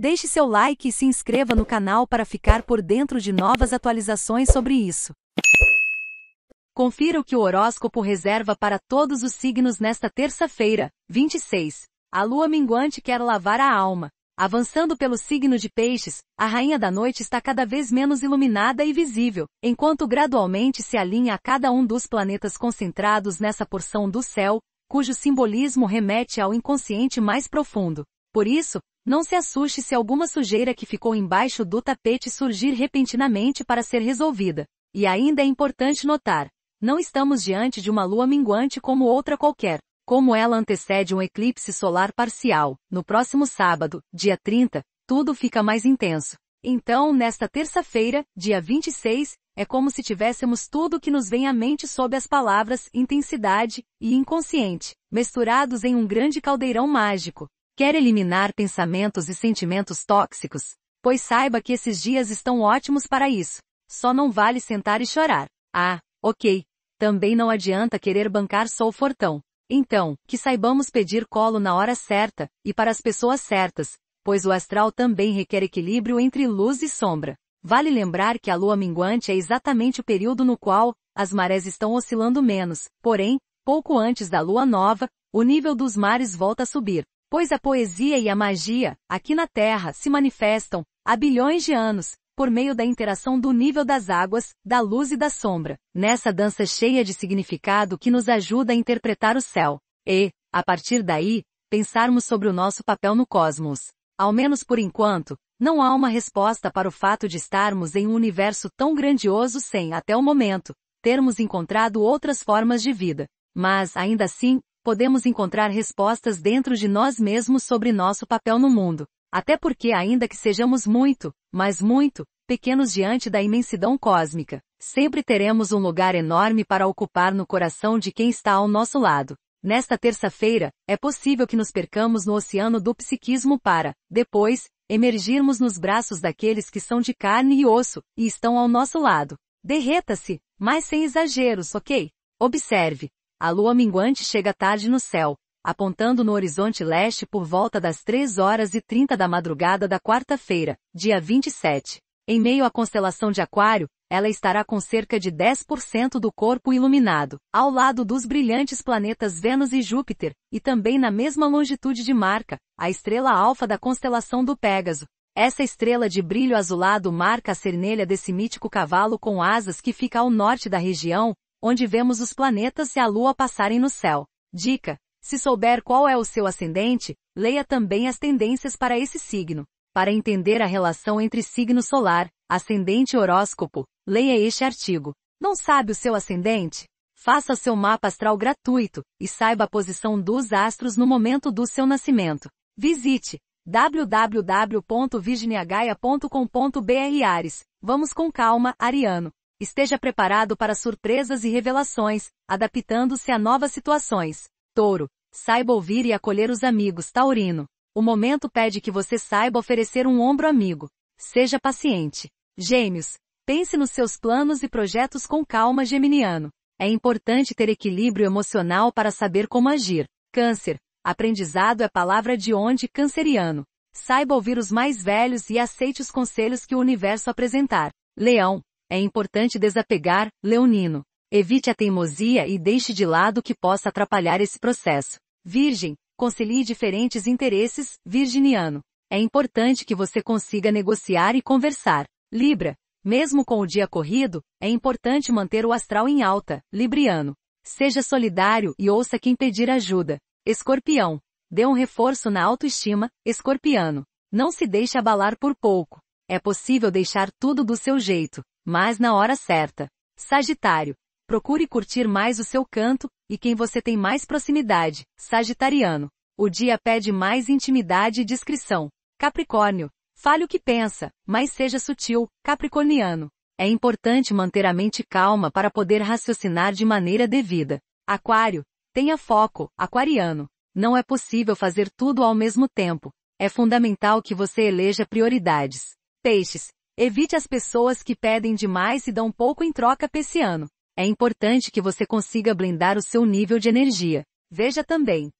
Deixe seu like e se inscreva no canal para ficar por dentro de novas atualizações sobre isso. Confira o que o horóscopo reserva para todos os signos nesta terça-feira, 26. A lua minguante quer lavar a alma. Avançando pelo signo de Peixes, a rainha da noite está cada vez menos iluminada e visível, enquanto gradualmente se alinha a cada um dos planetas concentrados nessa porção do céu, cujo simbolismo remete ao inconsciente mais profundo. Por isso, não se assuste se alguma sujeira que ficou embaixo do tapete surgir repentinamente para ser resolvida. E ainda é importante notar, não estamos diante de uma lua minguante como outra qualquer. Como ela antecede um eclipse solar parcial, no próximo sábado, dia 30, tudo fica mais intenso. Então, nesta terça-feira, dia 26, é como se tivéssemos tudo que nos vem à mente sob as palavras intensidade e inconsciente, misturados em um grande caldeirão mágico. Quer eliminar pensamentos e sentimentos tóxicos? Pois saiba que esses dias estão ótimos para isso. Só não vale sentar e chorar. Ah, ok. Também não adianta querer bancar só o fortão. Então, que saibamos pedir colo na hora certa, e para as pessoas certas, pois o astral também requer equilíbrio entre luz e sombra. Vale lembrar que a lua minguante é exatamente o período no qual as marés estão oscilando menos, porém, pouco antes da lua nova, o nível dos mares volta a subir. Pois a poesia e a magia, aqui na Terra, se manifestam, há bilhões de anos, por meio da interação do nível das águas, da luz e da sombra, nessa dança cheia de significado que nos ajuda a interpretar o céu. E, a partir daí, pensarmos sobre o nosso papel no cosmos. Ao menos por enquanto, não há uma resposta para o fato de estarmos em um universo tão grandioso sem, até o momento, termos encontrado outras formas de vida. Mas, ainda assim, podemos encontrar respostas dentro de nós mesmos sobre nosso papel no mundo. Até porque, ainda que sejamos muito, mas muito, pequenos diante da imensidão cósmica, sempre teremos um lugar enorme para ocupar no coração de quem está ao nosso lado. Nesta terça-feira, é possível que nos percamos no oceano do psiquismo para, depois, emergirmos nos braços daqueles que são de carne e osso, e estão ao nosso lado. Derreta-se, mas sem exageros, ok? Observe, a lua minguante chega tarde no céu, apontando no horizonte leste por volta das 3 horas e 30 da madrugada da quarta-feira, dia 27. Em meio à constelação de Aquário, ela estará com cerca de 10% do corpo iluminado, ao lado dos brilhantes planetas Vênus e Júpiter, e também na mesma longitude de marca, a estrela alfa da constelação do Pégaso. Essa estrela de brilho azulado marca a cernelha desse mítico cavalo com asas que fica ao norte da região, onde vemos os planetas e a Lua passarem no céu. Dica: se souber qual é o seu ascendente, leia também as tendências para esse signo. Para entender a relação entre signo solar, ascendente e horóscopo, leia este artigo. Não sabe o seu ascendente? Faça seu mapa astral gratuito e saiba a posição dos astros no momento do seu nascimento. Visite www.virginiagaia.com.br Ares. Vamos com calma, Ariano. Esteja preparado para surpresas e revelações, adaptando-se a novas situações. Touro, saiba ouvir e acolher os amigos, Taurino. O momento pede que você saiba oferecer um ombro amigo. Seja paciente. Gêmeos, pense nos seus planos e projetos com calma, Geminiano. É importante ter equilíbrio emocional para saber como agir. Câncer, aprendizado é palavra de onde, Canceriano. Saiba ouvir os mais velhos e aceite os conselhos que o universo apresentar. Leão, é importante desapegar, leonino. Evite a teimosia e deixe de lado o que possa atrapalhar esse processo. Virgem, concilie diferentes interesses, virginiano. É importante que você consiga negociar e conversar. Libra, mesmo com o dia corrido, é importante manter o astral em alta, libriano. Seja solidário e ouça quem pedir ajuda. Escorpião, dê um reforço na autoestima, escorpiano. Não se deixe abalar por pouco. É possível deixar tudo do seu jeito mas na hora certa. Sagitário. Procure curtir mais o seu canto e quem você tem mais proximidade. Sagitariano. O dia pede mais intimidade e discrição. Capricórnio. Fale o que pensa, mas seja sutil. Capricorniano. É importante manter a mente calma para poder raciocinar de maneira devida. Aquário. Tenha foco, aquariano. Não é possível fazer tudo ao mesmo tempo. É fundamental que você eleja prioridades. Peixes. Evite as pessoas que pedem demais e dão pouco em troca esse ano. É importante que você consiga blindar o seu nível de energia. Veja também.